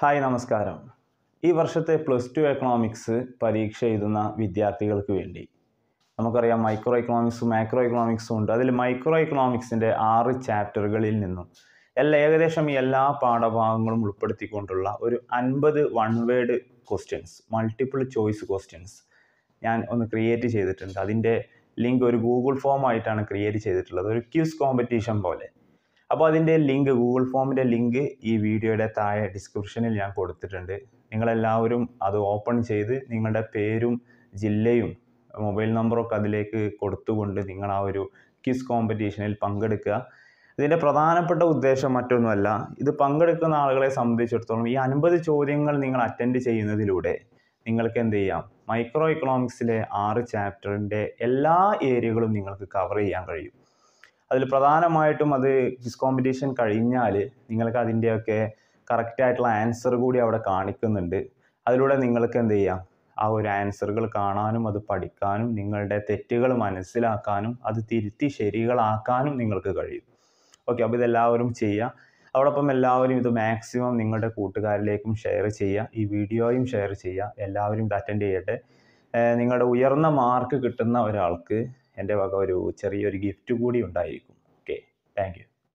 hi നമസ്കാരം ഈ വർഷത്തെ പ്ലസ് ടു എക്കണോമിക്സ് പരീക്ഷ എഴുതുന്ന വിദ്യാർത്ഥികൾക്ക് വേണ്ടി നമുക്കറിയാം മൈക്രോ എക്കണോമിക്സും മാക്രോ എക്കണോമിക്സും ഉണ്ട് അതിൽ മൈക്രോ എക്കണോമിക്സിൻ്റെ ആറ് ചാപ്റ്ററുകളിൽ നിന്നും എല്ലാ ഏകദേശം എല്ലാ പാഠഭാഗങ്ങളും ഉൾപ്പെടുത്തിക്കൊണ്ടുള്ള ഒരു അൻപത് one word questions multiple choice questions ഞാൻ ഒന്ന് ക്രിയേറ്റ് ചെയ്തിട്ടുണ്ട് അതിൻ്റെ ലിങ്ക് ഒരു ഗൂഗിൾ ഫോം ആയിട്ടാണ് ക്രിയേറ്റ് ചെയ്തിട്ടുള്ളത് ഒരു ക്യൂസ് കോമ്പറ്റീഷൻ പോലെ അപ്പോൾ അതിൻ്റെ ലിങ്ക് ഗൂഗിൾ ഫോമിൻ്റെ ലിങ്ക് ഈ വീഡിയോയുടെ താഴെ ഡിസ്ക്രിപ്ഷനിൽ ഞാൻ കൊടുത്തിട്ടുണ്ട് നിങ്ങളെല്ലാവരും അത് ഓപ്പൺ ചെയ്ത് നിങ്ങളുടെ പേരും ജില്ലയും മൊബൈൽ നമ്പറൊക്കെ അതിലേക്ക് കൊടുത്തുകൊണ്ട് നിങ്ങൾ ആ ഒരു ക്വിസ് കോമ്പറ്റീഷനിൽ പങ്കെടുക്കുക ഇതിൻ്റെ പ്രധാനപ്പെട്ട ഉദ്ദേശം മറ്റൊന്നുമല്ല ഇത് പങ്കെടുക്കുന്ന ആളുകളെ സംബന്ധിച്ചിടത്തോളം ഈ അൻപത് ചോദ്യങ്ങൾ നിങ്ങൾ അറ്റൻഡ് ചെയ്യുന്നതിലൂടെ നിങ്ങൾക്ക് എന്ത് ചെയ്യാം മൈക്രോ ഇക്കണോമിക്സിലെ ആറ് ചാപ്റ്ററിൻ്റെ എല്ലാ ഏരിയകളും നിങ്ങൾക്ക് കവർ ചെയ്യാൻ കഴിയും അതിൽ പ്രധാനമായിട്ടും അത് ക്വിസ് കോമ്പറ്റീഷൻ കഴിഞ്ഞാൽ നിങ്ങൾക്ക് അതിൻ്റെയൊക്കെ കറക്റ്റായിട്ടുള്ള ആൻസർ കൂടി അവിടെ കാണിക്കുന്നുണ്ട് അതിലൂടെ നിങ്ങൾക്ക് എന്ത് ചെയ്യാം ആ ഒരു ആൻസറുകൾ കാണാനും അത് പഠിക്കാനും നിങ്ങളുടെ തെറ്റുകൾ മനസ്സിലാക്കാനും അത് തിരുത്തി ശരികളാക്കാനും നിങ്ങൾക്ക് കഴിയും ഓക്കെ അപ്പോൾ ഇതെല്ലാവരും ചെയ്യുക അതോടൊപ്പം എല്ലാവരും ഇത് മാക്സിമം നിങ്ങളുടെ കൂട്ടുകാരിലേക്കും ഷെയർ ചെയ്യുക ഈ വീഡിയോയും ഷെയർ ചെയ്യുക എല്ലാവരും ഇത് അറ്റൻഡ് ചെയ്യട്ടെ നിങ്ങളുടെ ഉയർന്ന മാർക്ക് കിട്ടുന്ന ഒരാൾക്ക് എൻ്റെ വക ഒരു ചെറിയൊരു ഗിഫ്റ്റ് കൂടി ഉണ്ടായിരിക്കും ഓക്കെ താങ്ക്